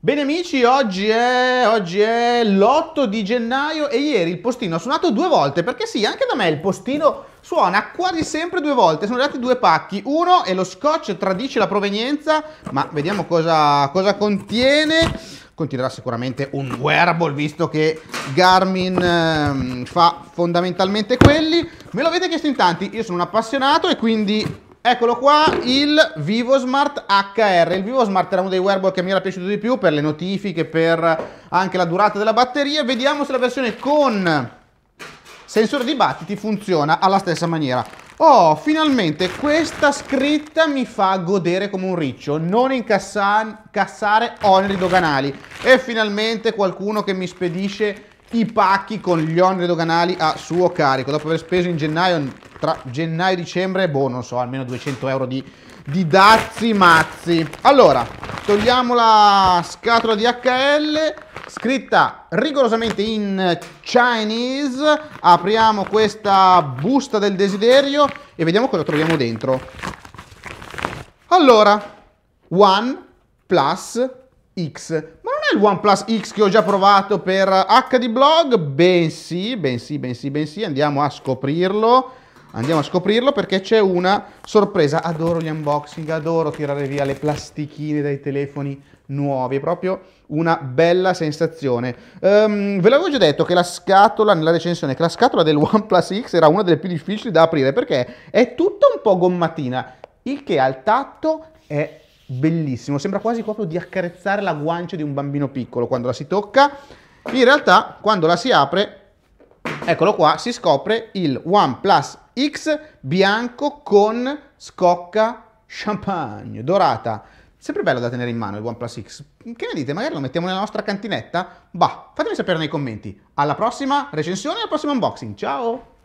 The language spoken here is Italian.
Bene amici, oggi è, oggi è l'8 di gennaio e ieri il postino ha suonato due volte, perché sì, anche da me il postino suona quasi sempre due volte, sono arrivati due pacchi, uno è lo scotch, tradisce la provenienza, ma vediamo cosa, cosa contiene, continuerà sicuramente un wearable visto che Garmin ehm, fa fondamentalmente quelli, me lo avete chiesto in tanti, io sono un appassionato e quindi Eccolo qua, il VivoSmart HR. Il VivoSmart era uno dei wearable che mi era piaciuto di più per le notifiche, per anche la durata della batteria. Vediamo se la versione con sensore di battiti funziona alla stessa maniera. Oh, finalmente questa scritta mi fa godere come un riccio, non incassare oneri doganali. E finalmente qualcuno che mi spedisce i pacchi con gli oneri doganali a suo carico. Dopo aver speso in gennaio, tra gennaio e dicembre, boh, non so, almeno 200 euro di, di dazi mazzi. Allora, togliamo la scatola di HL, scritta rigorosamente in Chinese. Apriamo questa busta del desiderio e vediamo cosa troviamo dentro. Allora, One Plus X è il OnePlus X che ho già provato per HD Blog? Bensì, bensì, bensì, bensì, andiamo a scoprirlo. Andiamo a scoprirlo perché c'è una sorpresa. Adoro gli unboxing, adoro tirare via le plastichine dai telefoni nuovi, è proprio una bella sensazione. Um, ve l'avevo già detto che la scatola, nella recensione, che la scatola del OnePlus X era una delle più difficili da aprire perché è tutta un po' gommatina, il che al tatto è bellissimo, sembra quasi proprio di accarezzare la guancia di un bambino piccolo quando la si tocca. In realtà, quando la si apre, eccolo qua, si scopre il OnePlus X bianco con scocca champagne dorata. Sempre bello da tenere in mano il OnePlus X. Che ne dite? Magari lo mettiamo nella nostra cantinetta? Bah, fatemi sapere nei commenti. Alla prossima recensione e al prossimo unboxing. Ciao!